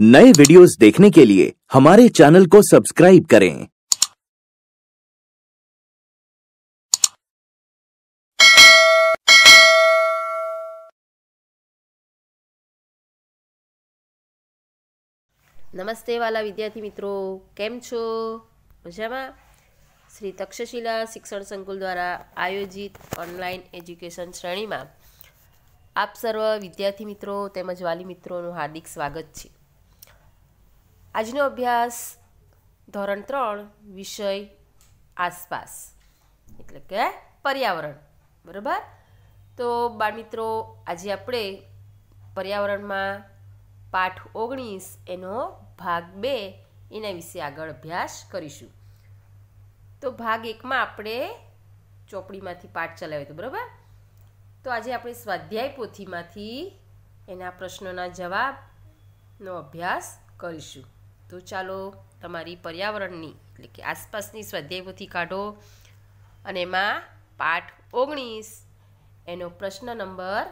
नए वीडियोस देखने के लिए हमारे चैनल को सब्सक्राइब करें નમસ્તે વાલા વિદ્યાર્થી મિત્રો કેમ છો મજામાં શ્રી તક્ષશિલા શિક્ષણ સંકુલ દ્વારા આયોજિત ઓનલાઈન એજ્યુકેશન શ્રેણીમાં આપ સર્વ વિદ્યાર્થી મિત્રો તેમજ વાલી મિત્રોનું હાર્દિક સ્વાગત છે આજનો અભ્યાસ ધોરણ ત્રણ વિષય આસપાસ એટલે કે પર્યાવરણ બરાબર તો બાળમિત્રો આજે આપણે પર્યાવરણમાં પાઠ ઓગણીસ એનો ભાગ બે એના વિશે આગળ અભ્યાસ કરીશું તો ભાગ એકમાં આપણે ચોપડીમાંથી પાઠ ચલાવ્યો હતો બરાબર તો આજે આપણે સ્વાધ્યાય પોથીમાંથી એના પ્રશ્નોના જવાબનો અભ્યાસ કરીશું તો ચાલો તમારી પર્યાવરણની એટલે કે આસપાસની સ્વાધ્યાયપોથી કાઢો અને એમાં પાઠ ઓગણીસ એનો પ્રશ્ન નંબર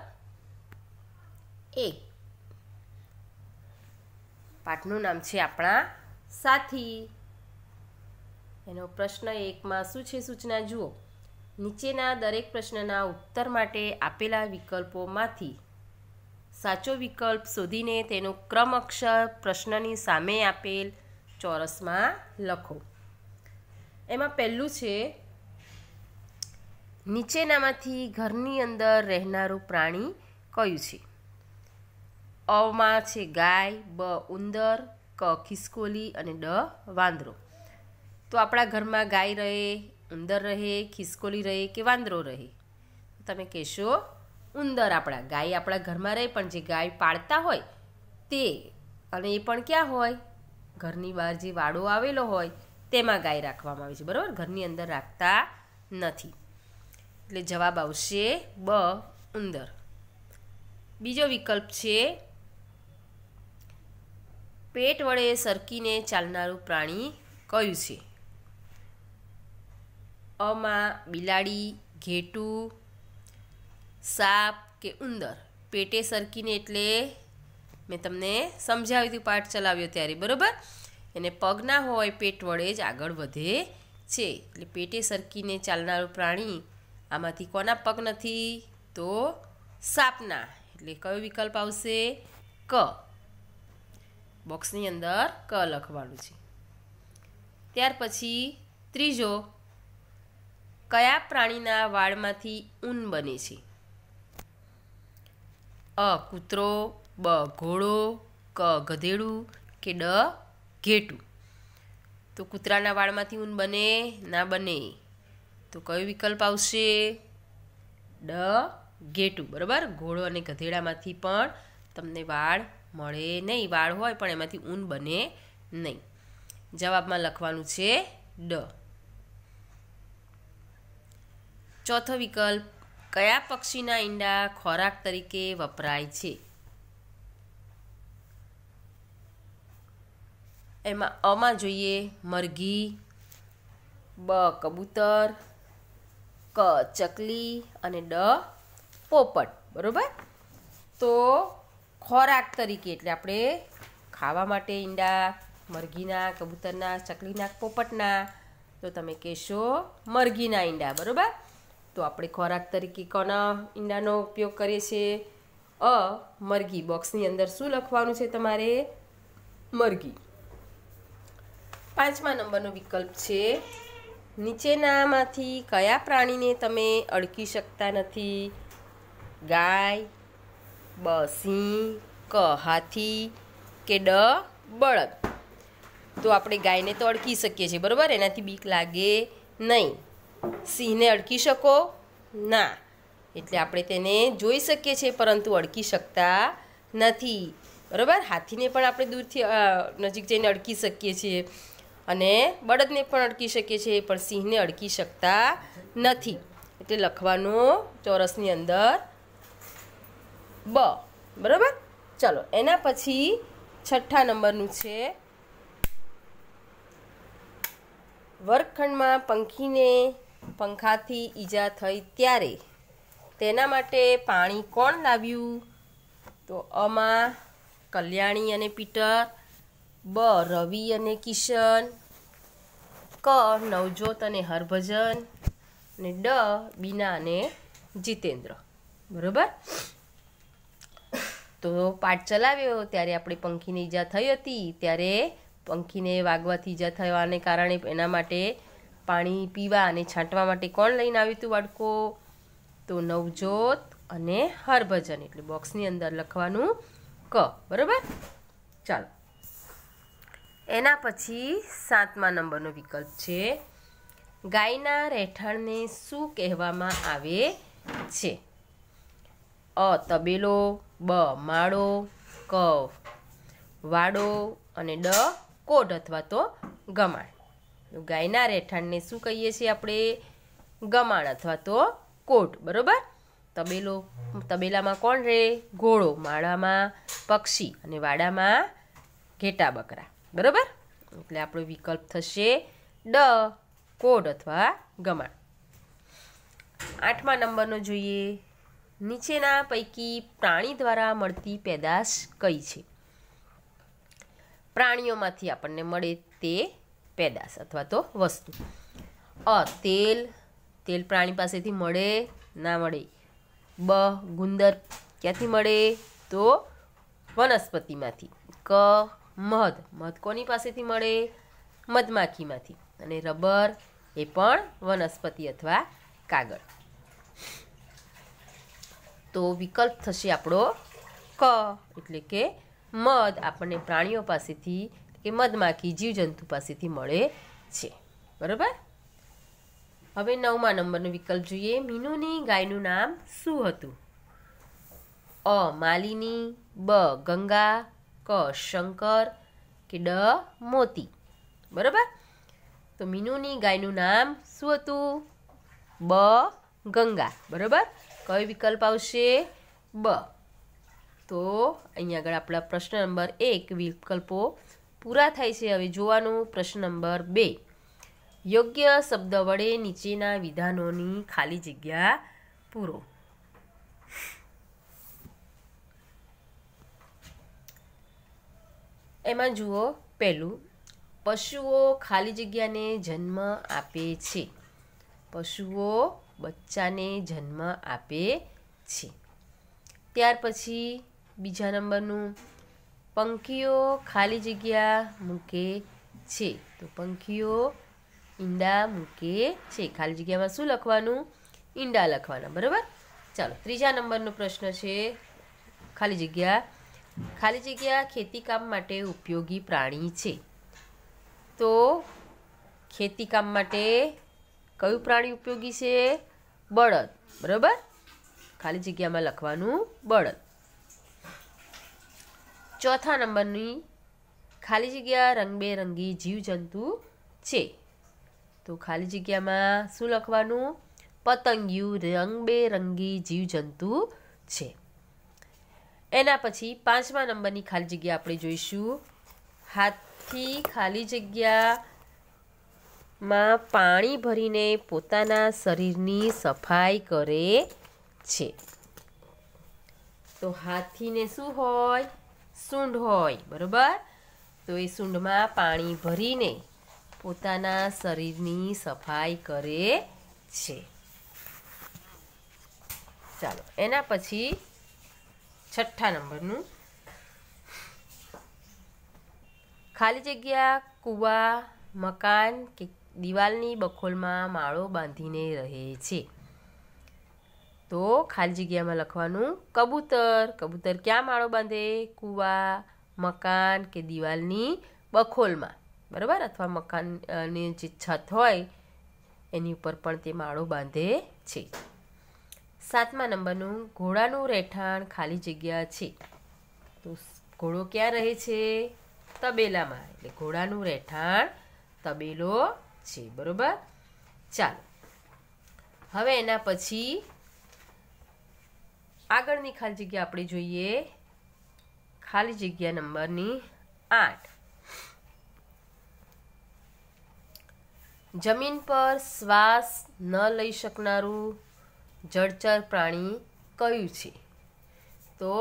એક પાઠનું નામ છે આપણા સાથી એનો પ્રશ્ન એકમાં શું છે સૂચના જુઓ નીચેના દરેક પ્રશ્નના ઉત્તર માટે આપેલા વિકલ્પોમાંથી સાચો વિકલ્પ શોધીને તેનો ક્રમ અક્ષર પ્રશ્નની સામે આપેલ ચોરસમાં લખો એમાં પહેલું છે નીચેનામાંથી ઘરની અંદર રહેનારું પ્રાણી કયું છે અમાં છે ગાય બ ઉંદર ક ખિસકોલી અને ડ વાંદરો તો આપણા ઘરમાં ગાય રહે ઉંદર રહે ખિસકોલી રહે કે વાંદરો રહે તમે કહેશો ઉંદર આપણા ગાય આપણા ઘરમાં રહે પણ જે ગાય પાળતા હોય તે અને એ પણ ક્યાં હોય ઘરની બહાર જે વાડો આવેલો હોય તેમાં ગાય રાખવામાં આવે છે બરાબર ઘરની અંદર રાખતા નથી એટલે જવાબ આવશે બ ઉંદર બીજો વિકલ્પ છે પેટ વડે સરકીને ચાલનારું પ્રાણી કયું છે અમાં બિલાડી ઘેટું સાપ કે ઉંદર પેટે સરકીને એટલે મેં તમને સમજાવ્યું હતું પાઠ ચલાવ્યો ત્યારે બરાબર એને પગ ના હોય પેટ વડે જ આગળ વધે છે એટલે પેટે સરકીને ચાલનારું પ્રાણી આમાંથી કોના પગ નથી તો સાપના એટલે કયો વિકલ્પ આવશે ક બોક્સની અંદર ક લખવાનું છે ત્યાર પછી ત્રીજો કયા પ્રાણીના વાળમાંથી ઊન બને છે અ કૂતરો બ ઘોડો ક ગધેડું કે ડ ઘેટું તો કૂતરાના વાળમાંથી ઊન બને ના બને તો કયો વિકલ્પ આવશે ડ ઘેટું બરાબર ઘોડો અને ગધેડામાંથી પણ તમને વાળ મળે નહીં વાળ હોય પણ એમાંથી ઊન બને નહીં જવાબમાં લખવાનું છે ડ ચોથો વિકલ્પ કયા પક્ષીના ઈંડા ખોરાક તરીકે વપરાય છે એમાં અમાં જોઈએ મરઘી બ કબૂતર ક ચકલી અને ડ પોપટ બરાબર તો ખોરાક તરીકે એટલે આપણે ખાવા માટે ઈંડા મરઘીના કબૂતરના ચકલીના પોપટના તો તમે કહેશો મરઘીના ઈંડા બરાબર તો આપણે ખોરાક તરીકે કોના ઈંડાનો ઉપયોગ કરીએ છીએ અ મરઘી બોક્સની અંદર શું લખવાનું છે તમારે મરઘી પાંચમા નંબરનો વિકલ્પ છે નીચેનામાંથી કયા પ્રાણીને તમે અડકી શકતા નથી ગાય બસી ક હાથી કે ડ બળદ તો આપણે ગાયને તો અડકી શકીએ છીએ બરાબર એનાથી બીક લાગે નહીં સિંહને અડકી શકો ના એટલે આપણે તેને જોઈ શકીએ છીએ પરંતુ અડકી શકતા નથી બરાબર હાથીને પણ આપણે દૂરથી નજીક જઈને અડકી શકીએ છીએ અને બળદને પણ અડકી શકીએ છીએ પણ સિંહને અડકી શકતા નથી એટલે લખવાનો ચોરસની અંદર બ બરાબર ચલો એના પછી છઠ્ઠા નંબરનું છે વર્ગખંડમાં પંખીને પંખાથી ઈજા થઈ ત્યારે તેના માટે પાણી કોણ લાવ્યું તો અમાં કલ્યાણી અને પીટર બ રવિ અને કિશન ક નવજોત અને હરભજન અને ડ બીના અને જીતેન્દ્ર બરોબર તો પાઠ ચલાવ્યો ત્યારે આપણે પંખીને ઈજા થઈ હતી ત્યારે પંખીને વાગવાથી ઈજા થવાને કારણે એના માટે પાણી પીવા અને છાંટવા માટે કોણ લઈને આવ્યું હતું બાળકો તો નવજોત અને હરભજન એટલે બોક્સની અંદર લખવાનું ક બરાબર ચાલો એના પછી સાતમા નંબરનો વિકલ્પ છે ગાયના રહેઠાણને શું કહેવામાં આવે છે અ તબેલો બ માળો ક વાડો અને ડ કોટ અથવા તો ગમાળ ગાયના રહેઠાણને શું કહીએ છીએ આપણે ગમાણ અથવા તો કોટ બરોબર તબેલો તબેલામાં કોણ રહે ઘોડો માળામાં પક્ષી અને વાડામાં ઘેટા બકરા બરોબર એટલે આપણો વિકલ્પ થશે ડ કોડ અથવા ગમાણ આઠમા નંબરનો જોઈએ નીચેના પૈકી પ્રાણી દ્વારા મળતી પેદાશ કઈ છે પ્રાણીઓમાંથી આપણને મળે તે પેદાશ અથવા તો વસ્તુ અ તેલ તેલ પ્રાણી પાસેથી મળે ના મળે બ ગુંદર ક્યાંથી મળે તો વનસ્પતિમાંથી ક મધ મધ કોની પાસેથી મળે મધમાખીમાંથી અને રબર એ પણ વનસ્પતિ અથવા કાગળ તો વિકલ્પ થશે આપણો ક એટલે કે મધ આપણને પ્રાણીઓ પાસેથી કે મધમાખી જીવજંતુ પાસેથી મળે છે બરાબર હવે નવમા નંબરનો વિકલ્પ જોઈએ મીનુની ગાયનું નામ શું હતું અ માલિની બ ગંગા ક શંકર કે ડ મોતી બરાબર તો મીનુની ગાયનું નામ શું હતું બ ગંગા બરાબર કયો વિકલ્પ આવશે બ તો અહીંયા આગળ આપણા પ્રશ્ન નંબર એક વિકલ્પો પૂરા થાય છે હવે જોવાનું પ્રશ્ન નંબર બે યોગ્ય શબ્દ વડે નીચેના વિધાનોની ખાલી જગ્યા પૂરો એમાં જુઓ પહેલું પશુઓ ખાલી જગ્યાને જન્મ આપે છે પશુઓ બચ્ચાને જન્મ આપે છે ત્યાર પછી બીજા નંબરનું પંખીઓ ખાલી જગ્યા મૂકે છે તો પંખીઓ ઈંડા મૂકે છે ખાલી જગ્યામાં શું લખવાનું ઈંડા લખવાના બરાબર ચાલો ત્રીજા નંબરનો પ્રશ્ન છે ખાલી જગ્યા ખાલી જગ્યા ખેતીકામ માટે ઉપયોગી પ્રાણી છે તો ખેતીકામ માટે કયું પ્રાણી ઉપયોગી છે બળદ બરાબર ખાલી જગ્યામાં લખવાનું બળદ ચોથા નંબરની ખાલી જગ્યા રંગબેરંગી જીવજંતુ છે તો ખાલી જગ્યામાં શું લખવાનું પતંગિયું રંગબેરંગી જીવજંતુ છે એના પછી પાંચમા નંબરની ખાલી જગ્યા આપણે જોઈશું હાથી ખાલી જગ્યામાં પાણી ભરીને પોતાના શરીરની સફાઈ કરે છે તો હાથીને શું હોય સૂંઢ હોય બરાબર તો એ સૂંઢમાં પાણી ભરીને પોતાના શરીરની સફાઈ કરે છે ચાલો એના પછી છઠ્ઠા નંબરનું ખાલી જગ્યા કૂવા મકાન કે દિવાલની બખોલમાં માળો બાંધીને રહે છે તો ખાલી જગ્યામાં લખવાનું કબૂતર કબૂતર ક્યાં માળો બાંધે કૂવા મકાન કે દિવાલની બખોલમાં બરાબર અથવા મકાનની જે છત હોય એની ઉપર પણ તે માળો બાંધે છે સાતમા નંબરનું ઘોડાનું રહેઠાણ ખાલી જગ્યા છે તો ઘોડો ક્યાં રહે છે તબેલામાં એટલે ઘોડાનું રહેઠાણ તબેલો છે બરાબર ચાલો હવે એના પછી આગળની ખાલી જગ્યા આપણે જોઈએ ખાલી જગ્યા નંબરની આઠ જમીન પર શ્વાસ ન લઈ શકનારું જળચર પ્રાણી કયું છે તો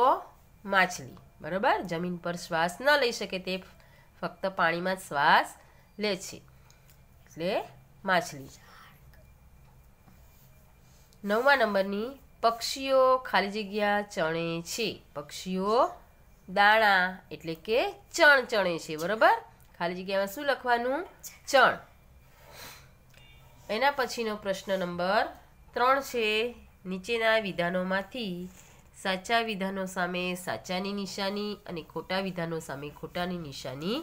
માછલી બરાબર જમીન પર શ્વાસ ન લઈ શકે તે ફક્ત પાણીમાં શ્વાસ લે છે એટલે માછલી નવમા નંબરની પક્ષીઓ ખાલી જગ્યા ચણે છે પક્ષીઓ દાણા એટલે કે ચણ ચણે છે બરોબર ખાલી જગ્યામાં શું લખવાનું ચણ એના પછીનો પ્રશ્ન નંબર ત્રણ છે નીચેના વિધાનોમાંથી સાચા વિધાનો સામે સાચાની નિશાની અને ખોટા વિધાનો સામે ખોટાની નિશાની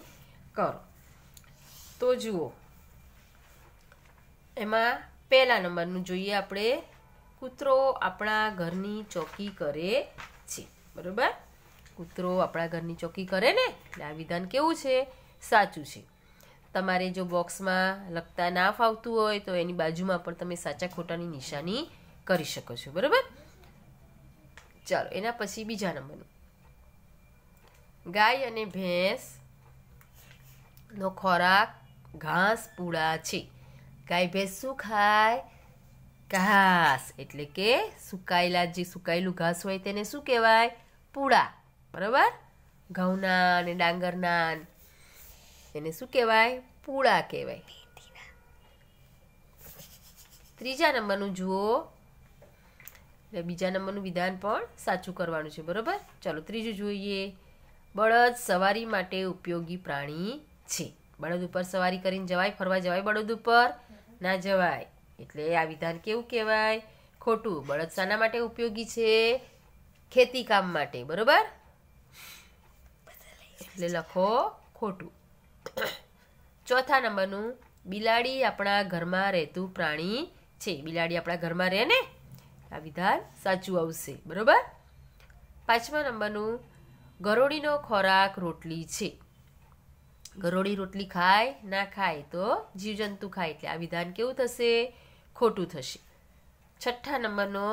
કરો તો જુઓ એમાં પહેલા નંબરનું જોઈએ આપણે કૂતરો આપણા ઘરની ચોકી કરે છે બરાબર કૂતરો આપણા ઘરની ચોકી કરે ને એટલે આ વિધાન કેવું છે સાચું છે તમારે જો બોક્સમાં લખતા ના ફાવતું હોય તો એની બાજુમાં પણ તમે સાચા ખોટાની નિશાની કરી શકો છો બરાબર ચાલો એના પછી બીજા નંબરનું ગાય અને ભેંસનો ખોરાક ઘાસ પૂળા છે ગાય ભેંસ શું ખાય ઘાસ એટલે કે સુકાયેલા જે સુકાયેલું ઘાસ હોય તેને શું કહેવાય પૂળા બરાબર ઘઉંના અને ડાંગરના એને શું કહેવાય પૂળા કહેવાય ત્રીજા નંબરનું જુઓ એટલે બીજા નંબરનું વિધાન પણ સાચું કરવાનું છે બરાબર ચાલો ત્રીજું જોઈએ બળદ સવારી માટે ઉપયોગી પ્રાણી છે બળદ ઉપર સવારી કરીને જવાય ફરવા જવાય બળદ ઉપર ના જવાય એટલે આ વિધાન કેવું કહેવાય ખોટું બળદ શાના માટે ઉપયોગી છે ખેતી કામ માટે બરોબર એટલે લખો ખોટું ચોથા નંબરનું બિલાડી આપણા ઘરમાં રહેતું પ્રાણી છે બિલાડી આપણા ઘરમાં રહે ને આ વિધાન સાચું આવશે બરોબર પાંચમા નંબરનું ગરોળીનો ખોરાક રોટલી છે ગરોળી રોટલી ખાય ના ખાય તો જીવજંતુ ખાય એટલે આ વિધાન કેવું થશે ખોટું થશે છઠ્ઠા નંબરનો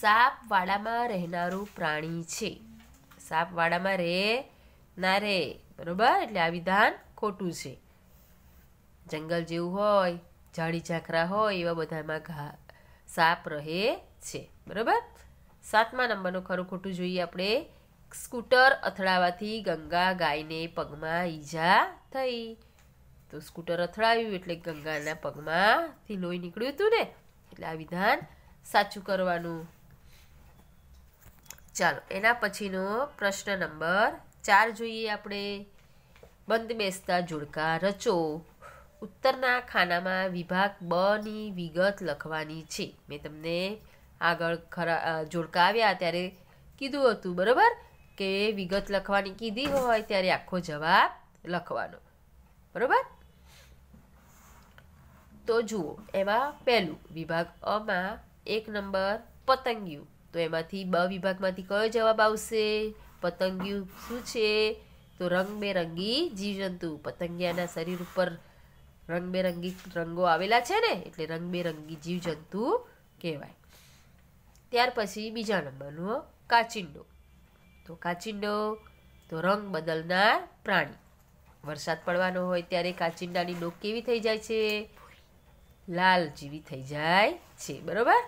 સાપ વાડામાં રહેનારું પ્રાણી છે સાપ વાડામાં રહે ના રહે બરોબર એટલે આ વિધાન ખોટું છે જંગલ જેવું હોય જાડી ઝાંખરા હોય એવા બધામાં ઘા સાપ રહે છે બરોબર સાતમા નંબરનું ખરું ખોટું જોઈએ આપણે સ્કૂટર અથડાવાથી ગંગા ગાયને પગમાં ઈજા થઈ તો સ્કૂટર અથડાવ્યું એટલે ગંગાના પગમાંથી લોહી નીકળ્યું હતું ને એટલે આ વિધાન સાચું કરવાનું ચાલો એના પછીનો પ્રશ્ન નંબર ચાર જોઈએ આપણે બંધ બેસતા જોડકા રચો ઉત્તરના ખાનામાં વિભાગ બ ની વિગત લખવાની છે મેં તમને આગળ ખરા જોડકા આવ્યા ત્યારે કીધું હતું બરાબર કે વિગત લખવાની કીધી હોય ત્યારે આખો જવાબ લખવાનો બરાબર તો જુઓ એમાં પહેલું વિભાગ અમાં એક નંબર પતંગિયું તો એમાંથી બ વિભાગમાંથી કયો જવાબ આવશે પતંગિયું શું છે તો રંગબેરંગી જીવજંતુ પતંગિયાના શરીર ઉપર રંગબેરંગી રંગો આવેલા છે ને એટલે રંગબેરંગી જીવજંતુ કહેવાય ત્યાર પછી બીજા નંબરનો કાચિંડો તો કાચિંડો તો રંગ બદલનાર પ્રાણી વરસાદ પડવાનો હોય ત્યારે કાચિંડાની નોક કેવી થઈ જાય છે લાલ જેવી થઈ જાય છે બરોબર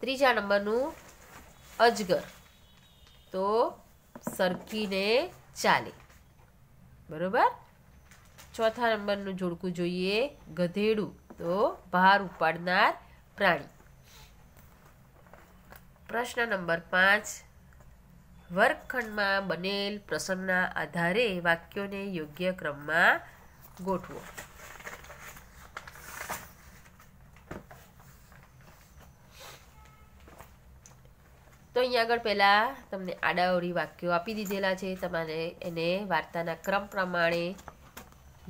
ત્રીજા નંબરનું અજગર તો સરકીને ચાલે બરોબર ચોથા નંબરનું જોડકું જોઈએ ગધેડું તો ભાર ઉપાડનાર પ્રાણી પ્રશ્ન નંબર પાંચ વર્ગખંડમાં બનેલ પ્રસંગના આધારે વાક્યોને યોગ્ય ક્રમમાં ગોઠવો તો અહીંયા આગળ પહેલાં તમને આડાવડી વાક્યો આપી દીધેલા છે તમારે એને વાર્તાના ક્રમ પ્રમાણે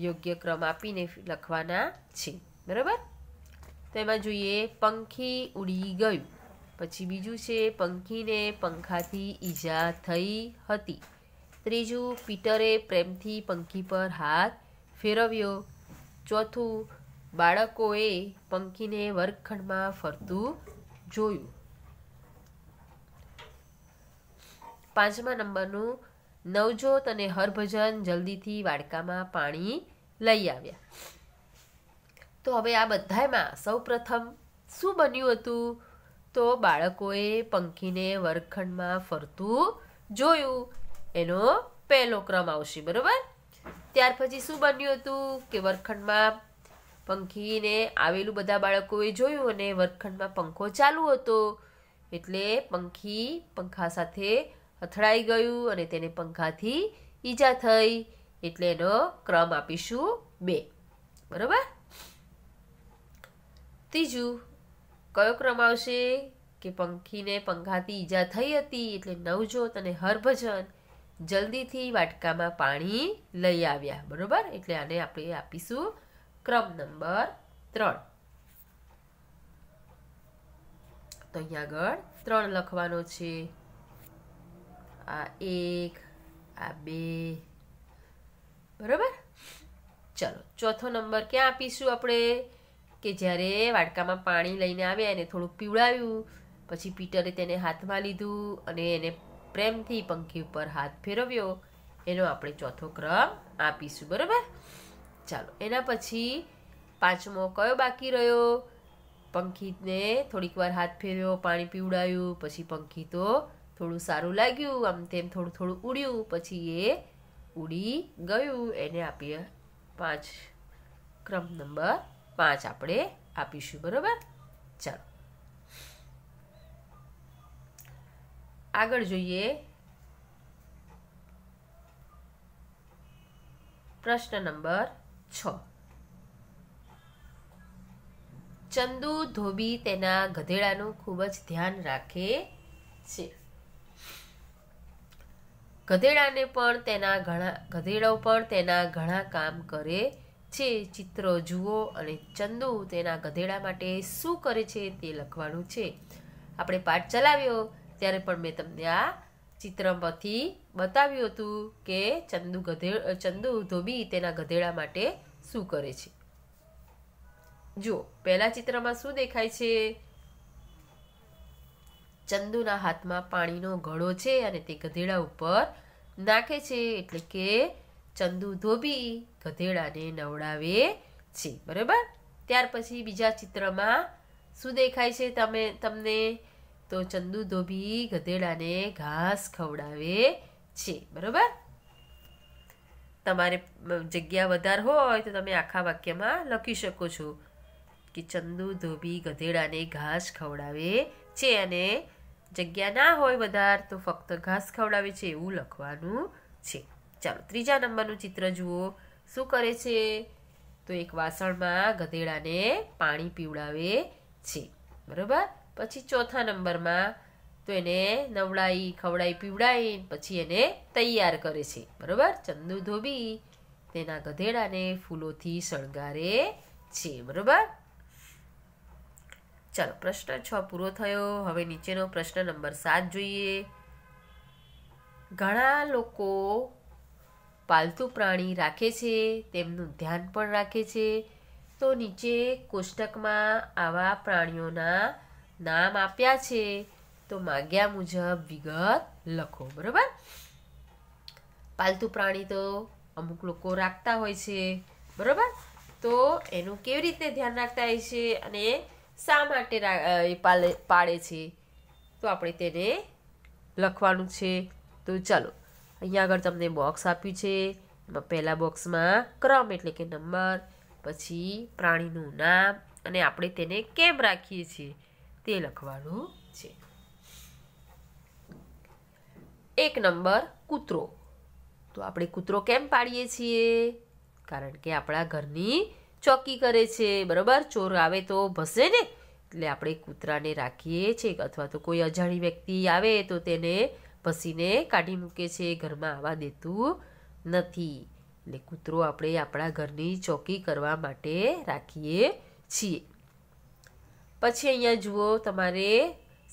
યોગ્ય ક્રમ આપીને લખવાના છે બરાબર તો એમાં જોઈએ પંખી ઉડી ગયું પછી બીજું છે પંખીને પંખાથી ઈજા થઈ હતી ત્રીજું પીટરે પ્રેમથી પંખી પર હાથ ફેરવ્યો ચોથું બાળકોએ પંખીને વર્ગખંડમાં ફરતું જોયું પાંચમા નંબરનું નવજોત અને હરભજન જલ્દીથી વાડકામાં પાણી લઈ આવ્યા તો હવે આ બધામાં સૌપ્રથમ શું બન્યું હતું તો બાળકોએ પંખીને વર્ગખંડમાં ફરતું જોયું એનો પહેલો ક્રમ આવશે બરાબર ત્યાર પછી શું બન્યું હતું કે વર્ગખંડમાં પંખીને આવેલું બધા બાળકોએ જોયું અને વર્ગખંડમાં પંખો ચાલુ હતો એટલે પંખી પંખા સાથે અથડાઈ ગયું અને તેને પંખાથી ઈજા થઈ એટલે એનો ક્રમ આપીશું બે બરોબર ત્રીજું કયો ક્રમ આવશે કે પંખીને પંખાથી ઈજા થઈ હતી એટલે નવજોત અને હરભજન જલ્દીથી વાટકામાં પાણી લઈ આવ્યા બરોબર એટલે આને આપણે આપીશું ક્રમ નંબર ત્રણ તો અહીંયા આગળ ત્રણ લખવાનો છે આ એક આ બે બરાબર ચલો ચોથો નંબર ક્યાં આપીશું આપણે કે જ્યારે વાડકામાં પાણી લઈને આવ્યા એને થોડુંક પીવડાવ્યું પછી પીટરે તેને હાથમાં લીધું અને એને પ્રેમથી પંખી ઉપર હાથ ફેરવ્યો એનો આપણે ચોથો ક્રમ આપીશું બરાબર ચાલો એના પછી પાંચમો કયો બાકી રહ્યો પંખીને થોડીક વાર હાથ ફેરવ્યો પાણી પીવડાવ્યું પછી પંખી તો થોડું સારું લાગ્યું આમ તેમ થોડું થોડું ઉડ્યું પછી એ ઉડી ગયું એને આપીએ પાંચ ક્રમ નંબર પાંચ આપણે આપીશું બરાબર ચાલો આગળ જોઈએ પ્રશ્ન નંબર છ ચંદુ ધોબી તેના ગધેડાનું ખૂબ જ ધ્યાન રાખે છે ગધેડાને પણ તેના ઘણા ગધેડો પણ તેના ઘણા કામ કરે છે ચિત્રો જુઓ અને ચંદુ તેના ગધેડા માટે શું કરે છે તે લખવાનું છે આપણે પાઠ ચલાવ્યો ત્યારે પણ મેં તમને આ ચિત્રમાંથી બતાવ્યું હતું કે ચંદુ ગધે ચંદુ ધોબી તેના ગધેડા માટે શું કરે છે જુઓ પહેલાં ચિત્રમાં શું દેખાય છે ચંદુના હાથમાં પાણીનો ઘડો છે અને તે ગધેડા ઉપર નાખે છે એટલે કે ચંદુ ધોબી ગધેડાને નવડાવે છે બરાબર ત્યાર પછી બીજા ચિત્રમાં શું દેખાય છે તમે તમને તો ચંદુ ધોબી ગધેડાને ઘાસ ખવડાવે છે બરાબર તમારે જગ્યા વધારે હોય તો તમે આખા વાક્યમાં લખી શકો છો કે ચંદુ ધોબી ગધેડાને ઘાસ ખવડાવે છે અને જગ્યા ના હોય વધાર તો ફક્ત ઘાસ ખવડાવે છે એવું લખવાનું છે ચાલો ત્રીજા નંબરનું ચિત્ર જુઓ શું કરે છે તો એક વાસણમાં ગધેડાને પાણી પીવડાવે છે બરાબર પછી ચોથા નંબરમાં તો એને નવડાઈ ખવડાઈ પીવડાઈ પછી એને તૈયાર કરે છે બરાબર ચંદુ ધોબી તેના ગધેડાને ફૂલોથી શણગારે છે બરાબર ચાલો પ્રશ્ન છ પૂરો થયો હવે નીચેનો પ્રશ્ન નંબર સાત જોઈએ ઘણા લોકો પાલતુ પ્રાણી રાખે છે તેમનું ધ્યાન પણ રાખે છે તો નીચે કોષ્ટકમાં આવા પ્રાણીઓના નામ આપ્યા છે તો માગ્યા મુજબ વિગત લખો બરાબર પાલતુ પ્રાણી તો અમુક લોકો રાખતા હોય છે બરાબર તો એનું કેવી રીતે ધ્યાન રાખતા હોય છે અને શા માટે પાડે છે તો આપણે તેને લખવાનું છે તો ચાલો અહીંયા આગળ તમને બોક્સ આપ્યું છે એમાં પહેલાં બોક્સમાં ક્રમ એટલે કે નંબર પછી પ્રાણીનું નામ અને આપણે તેને કેમ રાખીએ છીએ તે લખવાનું છે એક નંબર કૂતરો તો આપણે કૂતરો કેમ પાડીએ છીએ કારણ કે આપણા ઘરની ચોકી કરે છે બરાબર ચોર આવે તો ભસે ને એટલે આપણે કૂતરાને રાખીએ છીએ અથવા તો કોઈ અજાણી વ્યક્તિ આવે તો તેને ભસીને કાઢી મૂકે છે ઘરમાં આવવા દેતું નથી એટલે કૂતરો આપણે આપણા ઘરની ચોકી કરવા માટે રાખીએ છીએ પછી અહીંયા જુઓ તમારે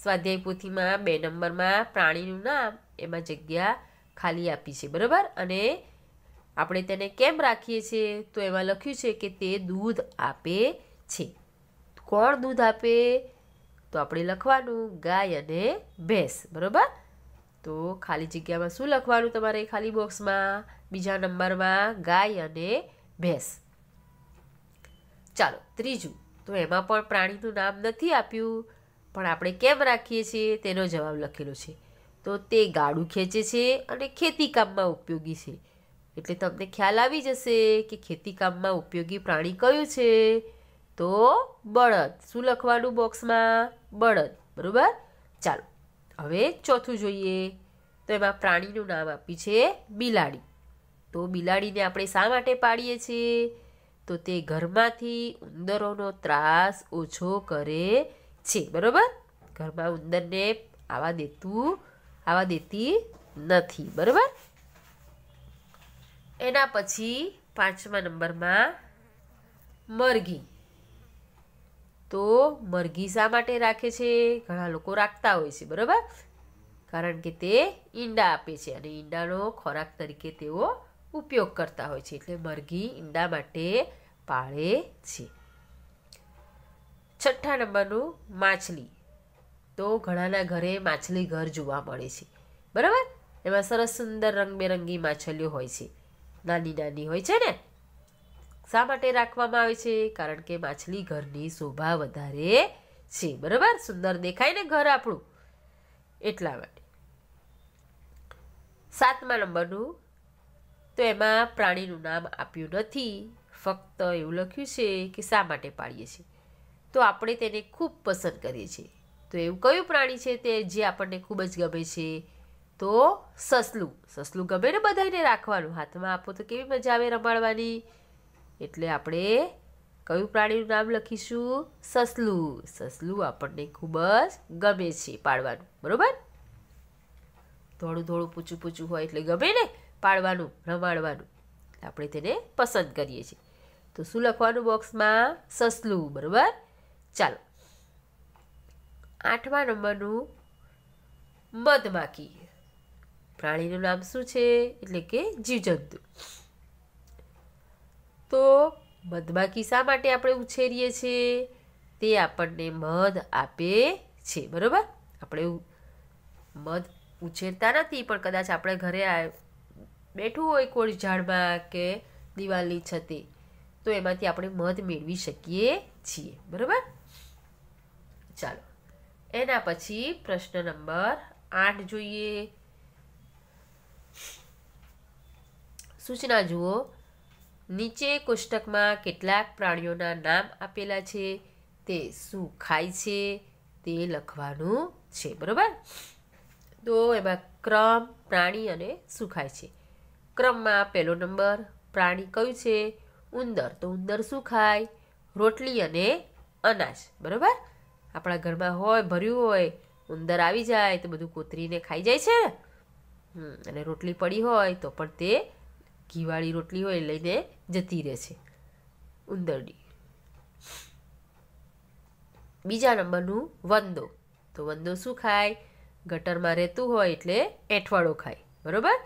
સ્વાધ્યાય પોથીમાં બે નંબરમાં પ્રાણીનું નામ એમાં જગ્યા ખાલી આપી છે બરાબર અને આપણે તેને કેમ રાખીએ છીએ તો એમાં લખ્યું છે કે તે દૂધ આપે છે કોણ દૂધ આપે તો આપણે લખવાનું ગાય અને ભેંસ બરાબર તો ખાલી જગ્યામાં શું લખવાનું તમારે ખાલી બોક્સમાં બીજા નંબરમાં ગાય અને ભેંસ ચાલો ત્રીજું તો એમાં પણ પ્રાણીનું નામ નથી આપ્યું પણ આપણે કેમ રાખીએ છીએ તેનો જવાબ લખેલો છે તો તે ગાડું ખેંચે છે અને ખેતી કામમાં ઉપયોગી છે એટલે તમને ખ્યાલ આવી જશે કે ખેતીકામમાં ઉપયોગી પ્રાણી કયું છે તો બળદ શું લખવાનું બોક્સમાં બળદ બરાબર ચાલો હવે ચોથું જોઈએ તો એમાં પ્રાણીનું નામ આપ્યું છે બિલાડી તો બિલાડીને આપણે શા માટે પાડીએ છીએ તો તે ઘરમાંથી ઉંદરોનો ત્રાસ ઓછો કરે છે બરાબર ઘરમાં ઉંદરને આવા દેતું આવા દેતી નથી બરાબર એના પછી પાંચમા નંબરમાં મરઘી તો મરઘી શા માટે રાખે છે ઘણા લોકો રાખતા હોય છે બરાબર કારણ કે તે ઈંડા આપે છે અને ઈંડાનો ખોરાક તરીકે તેઓ ઉપયોગ કરતા હોય છે એટલે મરઘી ઈંડા માટે પાળે છે છઠ્ઠા નંબરનું માછલી તો ઘણાના ઘરે માછલી ઘર જોવા મળે છે બરાબર એમાં સરસ સુંદર રંગબેરંગી માછલીઓ હોય છે નાની નાની હોય છે ને શા માટે રાખવામાં આવે છે કારણ કે માછલી ઘરની શોભા વધારે છે બરાબર સુંદર દેખાય ને ઘર આપણું એટલા માટે સાતમા નંબરનું તો એમાં પ્રાણીનું નામ આપ્યું નથી ફક્ત એવું લખ્યું છે કે શા માટે પાડીએ છીએ તો આપણે તેને ખૂબ પસંદ કરીએ છીએ તો એવું કયું પ્રાણી છે તે જે આપણને ખૂબ જ ગમે છે તો સસલું સસલું ગમે ને બધાને રાખવાનું હાથમાં આપો તો કેવી મજા આવે રમાડવાની એટલે આપણે કયું પ્રાણીનું નામ લખીશું સસલું સસલું આપણને ખૂબ જ ગમે છે પાડવાનું બરાબર થોડું થોડું પૂછું પૂછું હોય એટલે ગમે ને પાડવાનું રમાડવાનું આપણે તેને પસંદ કરીએ છીએ તો શું લખવાનું બોક્સમાં સસલું બરાબર ચાલો આઠમા નંબરનું મધમાખી પ્રાણીનું નામ શું છે એટલે કે જીવજંતુ તો મધમાખી શા માટે આપણે ઉછેરીએ છીએ તે આપણને મધ આપે છે બરાબર આપણે મધ ઉછેરતા નથી પણ કદાચ આપણે ઘરે બેઠું હોય કોઈ ઝાડમાં કે દિવાલની છતે તો એમાંથી આપણે મધ મેળવી શકીએ છીએ બરાબર ચાલો એના પછી પ્રશ્ન નંબર આઠ જોઈએ સૂચના જુઓ નીચે કોષ્ટકમાં કેટલાક પ્રાણીઓના નામ આપેલા છે તે શું ખાય છે તે લખવાનું છે બરાબર તો એમાં ક્રમ પ્રાણી અને શું ખાય છે ક્રમમાં પહેલો નંબર પ્રાણી કયું છે ઉંદર તો ઉંદર શું ખાય રોટલી અને અનાજ બરાબર આપણા ઘરમાં હોય ભર્યું હોય ઉંદર આવી જાય તો બધું કોતરીને ખાઈ જાય છે અને રોટલી પડી હોય તો પણ તે ઘીવાળી રોટલી હોય લઈને જતી રહે છે ઉંદરડી બીજા નંબરનું વંદો તો વંદો શું ખાય ગટરમાં રહેતું હોય એટલે એઠવાડો ખાય બરાબર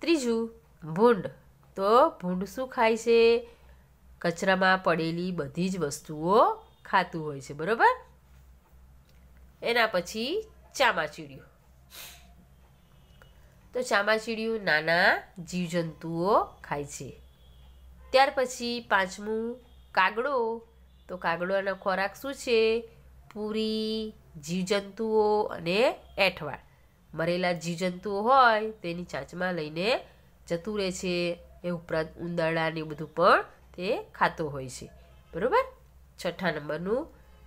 ત્રીજું ભૂંડ તો ભૂંડ શું ખાય છે કચરામાં પડેલી બધી જ વસ્તુઓ ખાતું હોય છે બરોબર એના પછી ચામાચીડિયું તો ચામાચીડિયું નાના જીવજંતુઓ ખાય છે ત્યાર પછી પાંચમું કાગડો તો કાગડોનો ખોરાક શું છે પૂરી જીવજંતુઓ અને એઠવાડ મરેલા જીવજંતુઓ હોય તેની ચાંચમાં લઈને જતું રહે છે એ ઉપરાંત ઉંદરડા ને બધું પણ તે ખાતો હોય છે બરાબર છઠ્ઠા નંબરનું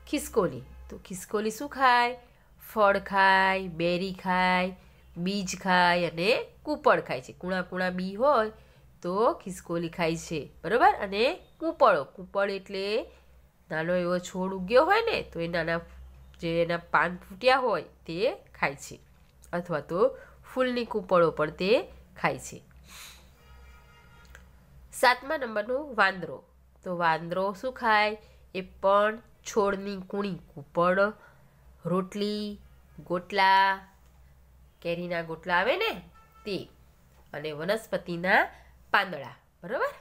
ખિસકોલી તો ખિસકોલી શું ખાય ફળ ખાય બેરી ખાય બીજ ખાય અને કૂપળ ખાય છે કૂણા કૂણા બી હોય તો ખિસકોલી ખાય છે બરાબર અને કૂપળો કૂપળ એટલે નાનો એવો છોડ ઉગ્યો હોય ને તો એ નાના જે એના પાન ફૂટ્યા હોય તે ખાય છે અથવા તો ફૂલની કૂપળો પણ તે ખાય છે સાતમા નંબરનું વાંદરો તો વાંદરો શું ખાય એ પણ છોડની કૂણી કૂપળ રોટલી ગોટલા કેરીના ગોટલા આવે ને તે અને વનસ્પતિના પાંદડા બરાબર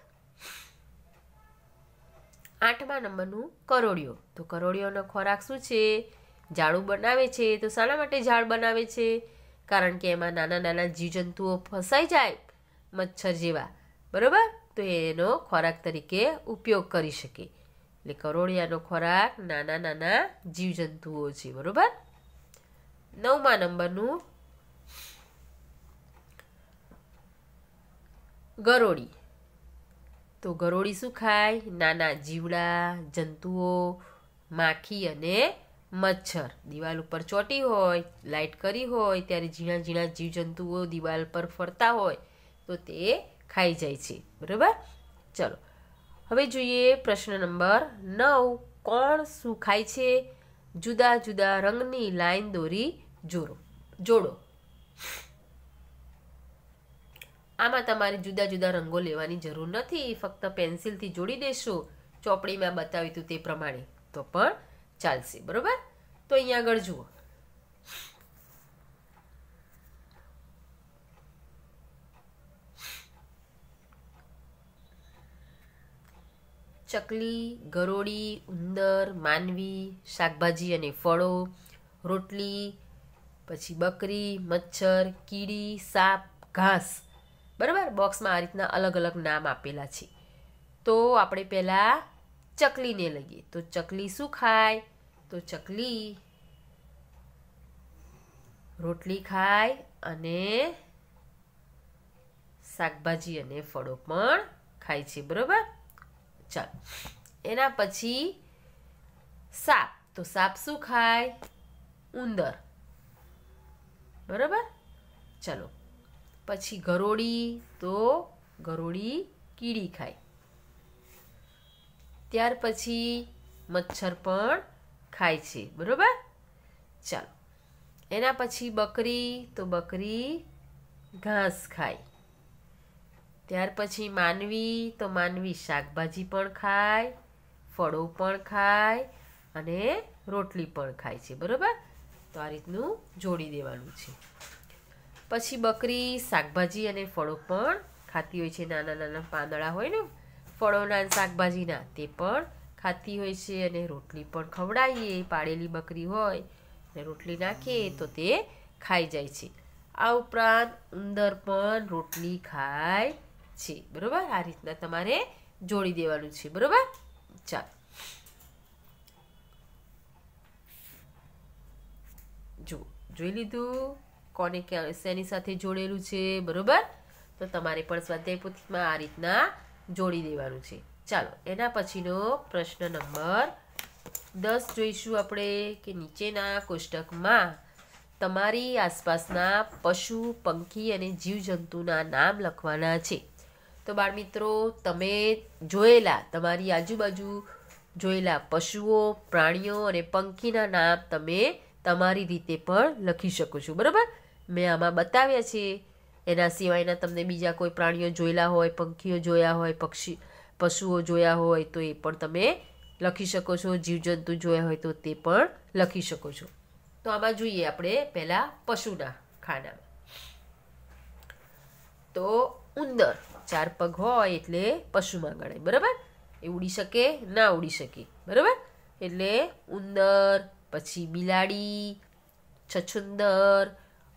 આઠમા નંબરનું કરોળિયો તો કરોળિયોનો ખોરાક શું છે ઝાડું બનાવે છે તો શાના માટે ઝાડ બનાવે છે કારણ કે એમાં નાના નાના જીવજંતુઓ ફસાઈ જાય મચ્છર જેવા બરાબર તો એનો ખોરાક તરીકે ઉપયોગ કરી શકે એટલે કરોળિયાનો ખોરાક નાના નાના જીવજંતુઓ છે બરોબર નવમા નંબરનું ગરોળી તો ગરોળી શું ખાય નાના જીવડા જંતુઓ માખી અને મચ્છર દિવાલ ઉપર ચોટી હોય લાઇટ કરી હોય ત્યારે ઝીણા ઝીણા જીવજંતુઓ દિવાલ પર ફરતા હોય તો તે ખાઈ જાય છે બરાબર ચલો હવે જોઈએ પ્રશ્ન નંબર નવ કોણ શું ખાય છે જુદા જુદા રંગની લાઈન દોરી જોડો જોડો આમાં તમારે જુદા જુદા રંગો લેવાની જરૂર નથી ફક્ત પેન્સિલથી જોડી દેશો ચોપડીમાં બતાવ્યું તું તે પ્રમાણે તો પણ ચાલશે બરોબર તો અહીંયા આગળ જુઓ ચકલી ગરોળી ઉંદર માનવી શાકભાજી અને ફળો રોટલી પછી બકરી મચ્છર કીડી સાપ ઘાસ બરાબર બોક્સમાં આ રીતના અલગ અલગ નામ આપેલા છે તો આપણે પહેલાં ચકલીને લઈએ તો ચકલી શું ખાય તો ચકલી રોટલી ખાય અને શાકભાજી અને ફળો પણ ખાય છે બરાબર ચાલો એના પછી સાપ તો સાપ શું ખાય ઉંદર બરાબર ચલો પછી ગરોળી તો ગરોળી કીડી ખાય ત્યાર પછી મચ્છર પણ ખાય છે બરાબર ચાલો એના પછી બકરી તો બકરી ઘાસ ખાય ત્યાર પછી માનવી તો માનવી શાકભાજી પણ ખાય ફળો પણ ખાય અને રોટલી પણ ખાય છે બરાબર તો આ રીતનું જોડી દેવાનું છે પછી બકરી શાકભાજી અને ફળો પણ ખાતી હોય છે નાના નાના પાંદડા હોય ને ફળોના શાકભાજીના તે પણ ખાતી હોય છે અને રોટલી પણ ખવડાવીએ પાળેલી બકરી હોય ને રોટલી નાખીએ તો તે ખાઈ જાય છે આ ઉપરાંત ઉંદર પણ રોટલી ખાય છે બરાબર આ રીતના તમારે જોડી દેવાનું છે બરાબર ચાલો જુઓ જોઈ લીધું કોને શેની સાથે જોડેલું છે બરાબર તો તમારે પણ સ્વાધ્યાય પોથીમાં આ રીતના જોડી દેવાનું છે ચાલો એના પછીનો પ્રશ્ન નંબર દસ જોઈશું આપણે કે નીચેના કોષ્ટકમાં તમારી આસપાસના પશુ પંખી અને જીવજંતુના નામ લખવાના છે તો બાળમિત્રો તમે જોયેલા તમારી આજુબાજુ જોયેલા પશુઓ પ્રાણીઓ અને પંખીના નામ તમે તમારી રીતે પણ લખી શકો છો બરાબર મેં આમાં બતાવ્યા છે એના સિવાયના તમને બીજા કોઈ પ્રાણીઓ જોયેલા હોય પંખીઓ જોયા હોય પક્ષી પશુઓ જોયા હોય તો એ પણ તમે લખી શકો છો જીવજંતુ જોયા હોય તો તે પણ લખી શકો છો તો આમાં જોઈએ આપણે પહેલાં પશુના ખાનામાં તો ઉંદર ચાર પગ હોય એટલે પશુમાં ગણાય બરાબર એ ઉડી શકે ના ઉડી શકે બરાબર એટલે ઉંદર પછી બિલાડી છછુંદર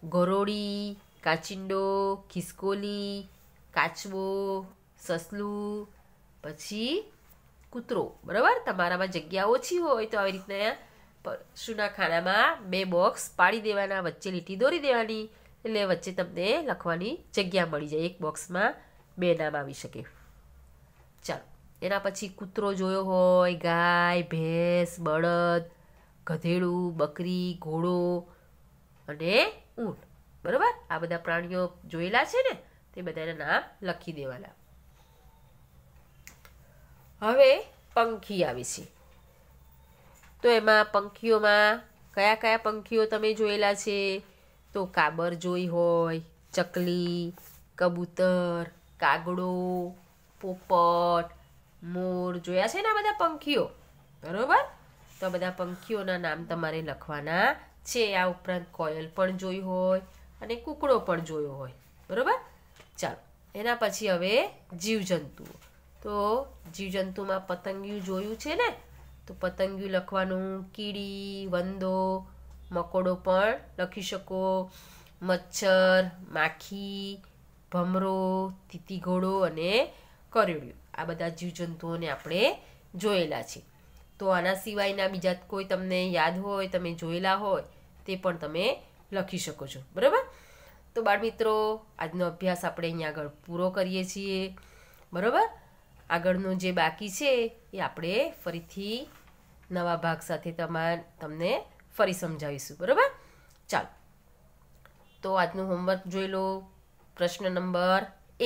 ગરોળી કાચિંડો ખિસકોલી કાચવો સસલું પછી કૂતરો બરાબર તમારામાં જગ્યા ઓછી હોય તો આવી રીતના પશુના ખાનામાં બે બોક્સ પાડી દેવાના વચ્ચે લીટી દોરી દેવાની એટલે વચ્ચે તમને લખવાની જગ્યા મળી જાય એક બોક્સમાં બે નામ આવી શકે ચાલો એના પછી કૂતરો જોયો હોય ગાય ભેંસ બળદ ગધેડું બકરી ઘોડો અને ઊંટ બરોબર આ બધા પ્રાણીઓ જોયેલા છે ને તે બધાના નામ લખી દેવાના હવે પંખી આવે છે તો એમાં પંખીઓમાં કયા કયા પંખીઓ તમે જોયેલા છે તો કાબર જોઈ હોય ચકલી કબૂતર કાગડો પોપટ મોર જોયા છે ને આ બધા પંખીઓ બરોબર તો બધા પંખીઓના નામ તમારે લખવાના છે આ ઉપરાંત કોયલ પણ જોઈ હોય અને કુકડો પણ જોયો હોય બરાબર ચાલો એના પછી હવે જીવજંતુઓ તો જીવજંતુમાં પતંગિયું જોયું છે ને તો પતંગિયું લખવાનું કીડી વંદો મકોડો પણ લખી શકો મચ્છર માખી ભમરો તીતી ઘોડો અને કરડ્યું આ બધા જીવજંતુઓને આપણે જોયેલા છે તો આના સિવાયના બીજા કોઈ તમને યાદ હોય તમે જોયેલા હોય તે પણ તમે લખી શકો છો બરાબર તો બાળ મિત્રો આજનો અભ્યાસ આપણે અહીંયા આગળ પૂરો કરીએ છીએ બરાબર આગળનું જે બાકી છે એ આપણે ફરીથી નવા ભાગ સાથે તમાર તમને ફરી સમજાવીશું બરાબર ચાલો તો આજનું હોમવર્ક જોઈ લો પ્રશ્ન નંબર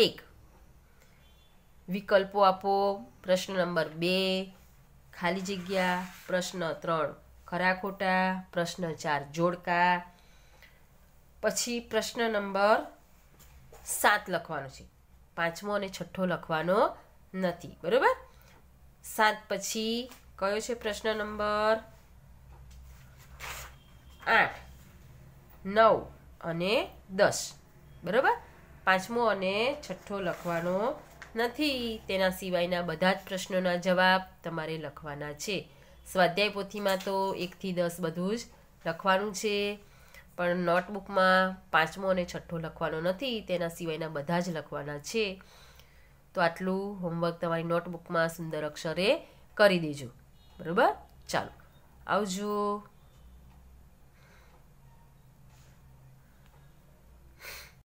એક વિકલ્પો આપો પ્રશ્ન નંબર બે ખાલી જગ્યા પ્રશ્ન ત્રણ ખરા ખોટા પ્રશ્ન ચાર જોડકા પછી પ્રશ્ન નંબર સાત લખવાનો છે પાંચમો અને છઠ્ઠો લખવાનો નથી બરાબર સાત પછી કયો છે પ્રશ્ન નંબર આઠ નવ અને દસ બરાબર પાંચમો અને છઠ્ઠો લખવાનો નથી તેના સિવાયના બધા જ પ્રશ્નોના જવાબ તમારે લખવાના છે સ્વાધ્યાય પોથીમાં તો એકથી દસ બધું જ લખવાનું છે પણ નોટબુકમાં પાંચમો અને છઠ્ઠો લખવાનો નથી તેના સિવાયના બધા જ લખવાના છે તો આટલું હોમવર્ક તમારી નોટબુકમાં સુંદર અક્ષરે કરી દેજો બરાબર ચાલો આવજો